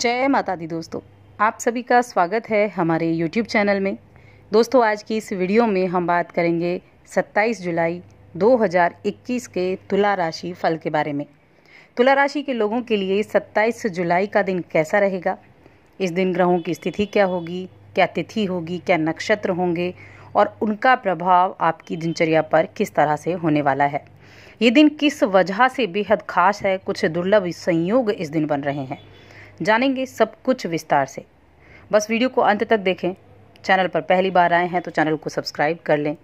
जय माता दी दोस्तों आप सभी का स्वागत है हमारे YouTube चैनल में दोस्तों आज की इस वीडियो में हम बात करेंगे 27 जुलाई 2021 के तुला राशि फल के बारे में तुला राशि के लोगों के लिए 27 जुलाई का दिन कैसा रहेगा इस दिन ग्रहों की स्थिति क्या होगी क्या तिथि होगी क्या नक्षत्र होंगे और उनका प्रभाव आपकी दिनचर्या पर किस तरह से होने वाला है ये दिन किस वजह से बेहद खास है कुछ दुर्लभ संयोग इस दिन बन रहे हैं जानेंगे सब कुछ विस्तार से बस वीडियो को अंत तक देखें चैनल पर पहली बार आए हैं तो चैनल को सब्सक्राइब कर लें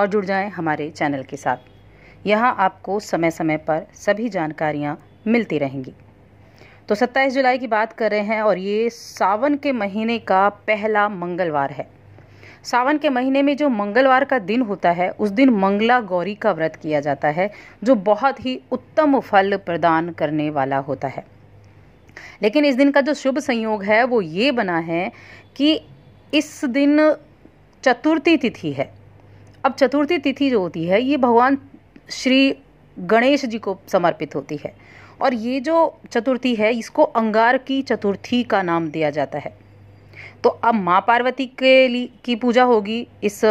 और जुड़ जाएं हमारे चैनल के साथ यहाँ आपको समय समय पर सभी जानकारियाँ मिलती रहेंगी तो 27 जुलाई की बात कर रहे हैं और ये सावन के महीने का पहला मंगलवार है सावन के महीने में जो मंगलवार का दिन होता है उस दिन मंगला गौरी का व्रत किया जाता है जो बहुत ही उत्तम फल प्रदान करने वाला होता है लेकिन इस दिन का जो शुभ संयोग है वो ये बना है कि इस दिन चतुर्थी तिथि है अब चतुर्थी तिथि जो होती है ये भगवान श्री गणेश जी को समर्पित होती है और ये जो चतुर्थी है इसको अंगार की चतुर्थी का नाम दिया जाता है तो अब माँ पार्वती के लिए की पूजा होगी इस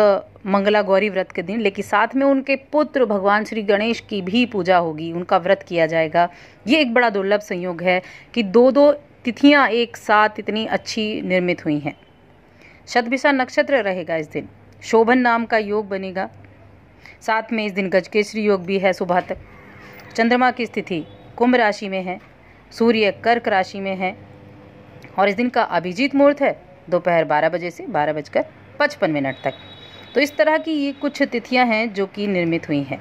मंगला गौरी व्रत के दिन लेकिन साथ में उनके पुत्र भगवान श्री गणेश की भी पूजा होगी उनका व्रत किया जाएगा ये एक बड़ा दुर्लभ संयोग है कि दो दो तिथियाँ एक साथ इतनी अच्छी निर्मित हुई हैं शतभिषा नक्षत्र रहेगा इस दिन शोभन नाम का योग बनेगा साथ में इस दिन गजकेश्वरी योग भी है सुबह तक चंद्रमा की स्थिति कुंभ राशि में है सूर्य कर्क राशि में है और इस दिन का अभिजीत मुहूर्त है दोपहर बारह बजे से बारह बजकर पचपन मिनट तक तो इस तरह की ये कुछ तिथियां हैं जो कि निर्मित हुई हैं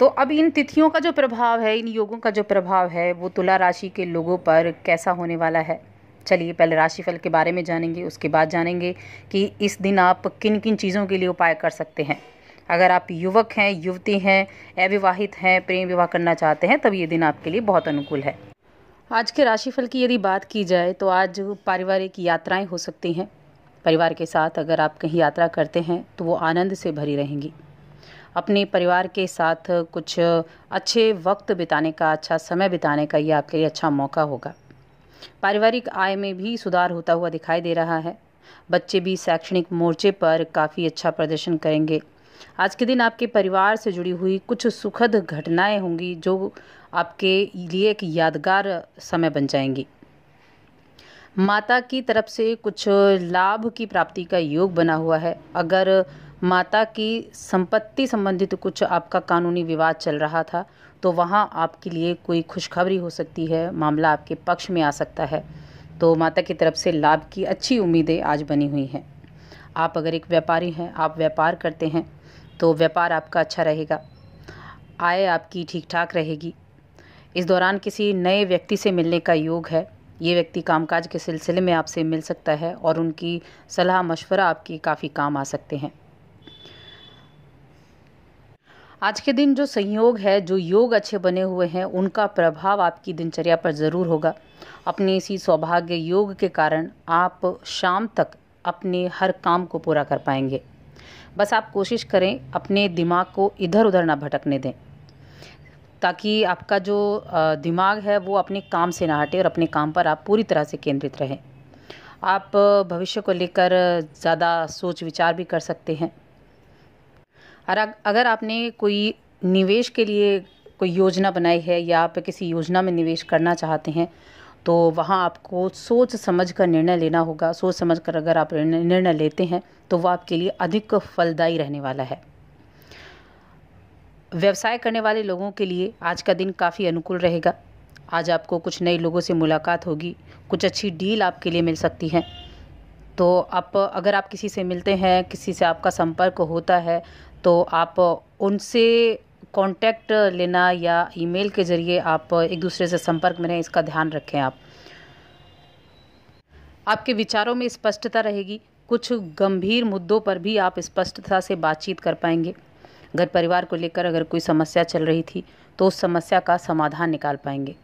तो अब इन तिथियों का जो प्रभाव है इन योगों का जो प्रभाव है वो तुला राशि के लोगों पर कैसा होने वाला है चलिए पहले राशिफल के बारे में जानेंगे उसके बाद जानेंगे कि इस दिन आप किन किन चीज़ों के लिए उपाय कर सकते हैं अगर आप युवक हैं युवती हैं अविवाहित हैं प्रेम विवाह करना चाहते हैं तब ये दिन आपके लिए बहुत अनुकूल है आज के राशिफल की यदि बात की जाए तो आज पारिवारिक यात्राएं हो सकती हैं परिवार के साथ अगर आप कहीं यात्रा करते हैं तो वो आनंद से भरी रहेंगी अपने परिवार के साथ कुछ अच्छे वक्त बिताने का अच्छा समय बिताने का ये आपके लिए अच्छा मौका होगा पारिवारिक आय में भी सुधार होता हुआ दिखाई दे रहा है बच्चे भी शैक्षणिक मोर्चे पर काफ़ी अच्छा प्रदर्शन करेंगे आज के दिन आपके परिवार से जुड़ी हुई कुछ सुखद घटनाएं होंगी जो आपके लिए एक यादगार समय बन जाएंगी माता की तरफ से कुछ लाभ की प्राप्ति का योग बना हुआ है अगर माता की संपत्ति संबंधित कुछ आपका कानूनी विवाद चल रहा था तो वहाँ आपके लिए कोई खुशखबरी हो सकती है मामला आपके पक्ष में आ सकता है तो माता की तरफ से लाभ की अच्छी उम्मीदें आज बनी हुई हैं आप अगर एक व्यापारी हैं आप व्यापार करते हैं तो व्यापार आपका अच्छा रहेगा आय आपकी ठीक ठाक रहेगी इस दौरान किसी नए व्यक्ति से मिलने का योग है ये व्यक्ति कामकाज के सिलसिले में आपसे मिल सकता है और उनकी सलाह मशवरा आपकी काफ़ी काम आ सकते हैं आज के दिन जो संयोग है जो योग अच्छे बने हुए हैं उनका प्रभाव आपकी दिनचर्या पर ज़रूर होगा अपने इसी सौभाग्य योग के कारण आप शाम तक अपने हर काम को पूरा कर पाएंगे बस आप कोशिश करें अपने दिमाग को इधर उधर ना भटकने दें ताकि आपका जो दिमाग है वो अपने काम से ना हटे और अपने काम पर आप पूरी तरह से केंद्रित रहें आप भविष्य को लेकर ज़्यादा सोच विचार भी कर सकते हैं और अगर आपने कोई निवेश के लिए कोई योजना बनाई है या आप किसी योजना में निवेश करना चाहते हैं तो वहाँ आपको सोच समझ कर निर्णय लेना होगा सोच समझ कर अगर आप निर्णय लेते हैं तो वह आपके लिए अधिक फलदायी रहने वाला है व्यवसाय करने वाले लोगों के लिए आज का दिन काफ़ी अनुकूल रहेगा आज आपको कुछ नए लोगों से मुलाकात होगी कुछ अच्छी डील आपके लिए मिल सकती है तो आप अगर आप किसी से मिलते हैं किसी से आपका संपर्क होता है तो आप उनसे कांटेक्ट लेना या ईमेल के ज़रिए आप एक दूसरे से संपर्क में रहें इसका ध्यान रखें आप आपके विचारों में स्पष्टता रहेगी कुछ गंभीर मुद्दों पर भी आप स्पष्टता से बातचीत कर पाएंगे घर परिवार को लेकर अगर कोई समस्या चल रही थी तो उस समस्या का समाधान निकाल पाएंगे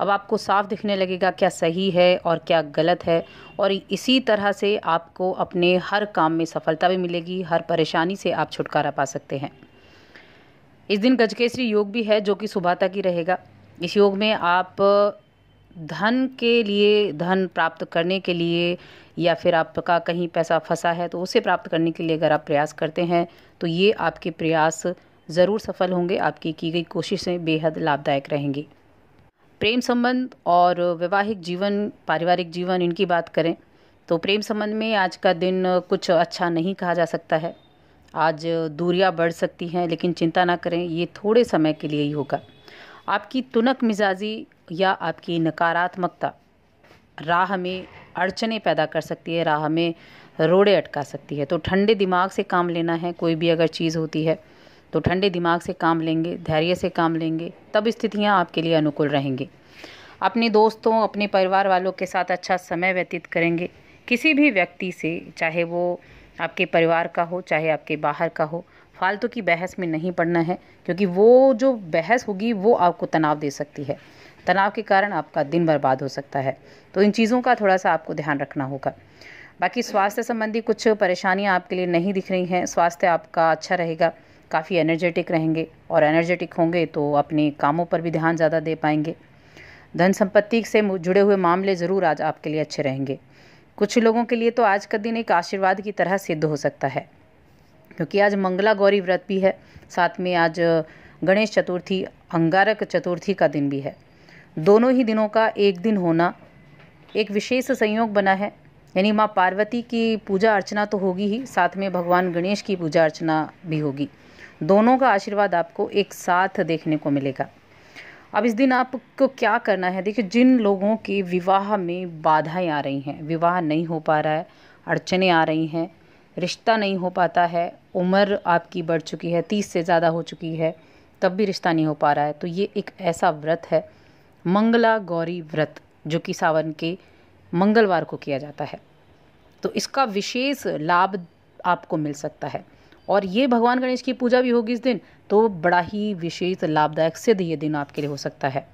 अब आपको साफ दिखने लगेगा क्या सही है और क्या गलत है और इसी तरह से आपको अपने हर काम में सफलता भी मिलेगी हर परेशानी से आप छुटकारा पा सकते हैं इस दिन गजकेसरी योग भी है जो कि सुबह तक ही रहेगा इस योग में आप धन के लिए धन प्राप्त करने के लिए या फिर आपका कहीं पैसा फंसा है तो उसे प्राप्त करने के लिए अगर आप प्रयास करते हैं तो ये आपके प्रयास ज़रूर सफल होंगे आपकी की गई कोशिशें बेहद लाभदायक रहेंगी प्रेम संबंध और वैवाहिक जीवन पारिवारिक जीवन इनकी बात करें तो प्रेम संबंध में आज का दिन कुछ अच्छा नहीं कहा जा सकता है आज दूरियां बढ़ सकती हैं लेकिन चिंता ना करें ये थोड़े समय के लिए ही होगा आपकी तुनक मिजाजी या आपकी नकारात्मकता राह में अड़चने पैदा कर सकती है राह में रोड़े अटका सकती है तो ठंडे दिमाग से काम लेना है कोई भी अगर चीज़ होती है तो ठंडे दिमाग से काम लेंगे धैर्य से काम लेंगे तब स्थितियाँ आपके लिए अनुकूल रहेंगी अपने दोस्तों अपने परिवार वालों के साथ अच्छा समय व्यतीत करेंगे किसी भी व्यक्ति से चाहे वो आपके परिवार का हो चाहे आपके बाहर का हो फालतू की बहस में नहीं पड़ना है क्योंकि वो जो बहस होगी वो आपको तनाव दे सकती है तनाव के कारण आपका दिन बर्बाद हो सकता है तो इन चीज़ों का थोड़ा सा आपको ध्यान रखना होगा बाकी स्वास्थ्य संबंधी कुछ परेशानियाँ आपके लिए नहीं दिख रही हैं स्वास्थ्य आपका अच्छा रहेगा काफ़ी एनर्जेटिक रहेंगे और एनर्जेटिक होंगे तो अपने कामों पर भी ध्यान ज़्यादा दे पाएंगे धन संपत्ति से जुड़े हुए मामले ज़रूर आज आपके लिए अच्छे रहेंगे कुछ लोगों के लिए तो आज का दिन एक आशीर्वाद की तरह सिद्ध हो सकता है क्योंकि आज मंगला गौरी व्रत भी है साथ में आज गणेश चतुर्थी अंगारक चतुर्थी का दिन भी है दोनों ही दिनों का एक दिन होना एक विशेष संयोग बना है यानी माँ पार्वती की पूजा अर्चना तो होगी ही साथ में भगवान गणेश की पूजा अर्चना भी होगी दोनों का आशीर्वाद आपको एक साथ देखने को मिलेगा अब इस दिन आपको क्या करना है देखिए जिन लोगों के विवाह में बाधाएं आ रही हैं विवाह नहीं हो पा रहा है अड़चने आ रही हैं रिश्ता नहीं हो पाता है उम्र आपकी बढ़ चुकी है तीस से ज़्यादा हो चुकी है तब भी रिश्ता नहीं हो पा रहा है तो ये एक ऐसा व्रत है मंगला गौरी व्रत जो कि सावन के मंगलवार को किया जाता है तो इसका विशेष लाभ आपको मिल सकता है और ये भगवान गणेश की पूजा भी होगी इस दिन तो बड़ा ही विशेष लाभदायक सिद्ध ये दिन आपके लिए हो सकता है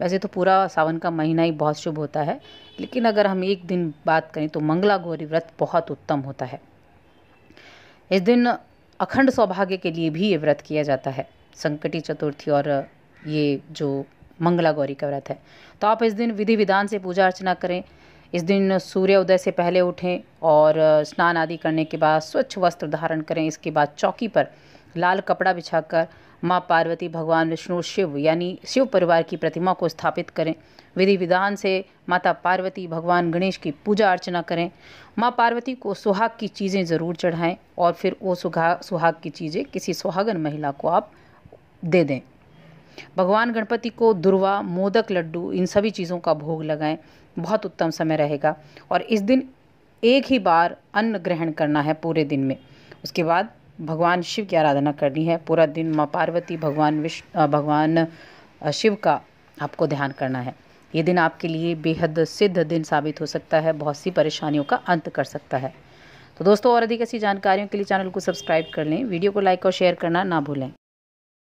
वैसे तो पूरा सावन का महीना ही बहुत शुभ होता है लेकिन अगर हम एक दिन बात करें तो मंगला गौरी व्रत बहुत उत्तम होता है इस दिन अखंड सौभाग्य के लिए भी ये व्रत किया जाता है संकटी चतुर्थी और ये जो मंगला गौरी का व्रत है तो आप इस दिन विधि विधान से पूजा अर्चना करें इस दिन सूर्य उदय से पहले उठें और स्नान आदि करने के बाद स्वच्छ वस्त्र धारण करें इसके बाद चौकी पर लाल कपड़ा बिछाकर माँ पार्वती भगवान विष्णु शिव यानी शिव परिवार की प्रतिमा को स्थापित करें विधि विधान से माता पार्वती भगवान गणेश की पूजा अर्चना करें माँ पार्वती को सुहाग की चीज़ें ज़रूर चढ़ाएं और फिर वो सुहा सुहाग की चीज़ें किसी सुहागन महिला को आप दे दें भगवान गणपति को दुर्वा मोदक लड्डू इन सभी चीज़ों का भोग लगाएं बहुत उत्तम समय रहेगा और इस दिन एक ही बार अन्न ग्रहण करना है पूरे दिन में उसके बाद भगवान शिव की आराधना करनी है पूरा दिन माँ पार्वती भगवान विष्णु भगवान शिव का आपको ध्यान करना है ये दिन आपके लिए बेहद सिद्ध दिन साबित हो सकता है बहुत सी परेशानियों का अंत कर सकता है तो दोस्तों और अधिक ऐसी जानकारियों के लिए चैनल को सब्सक्राइब कर लें वीडियो को लाइक और शेयर करना ना भूलें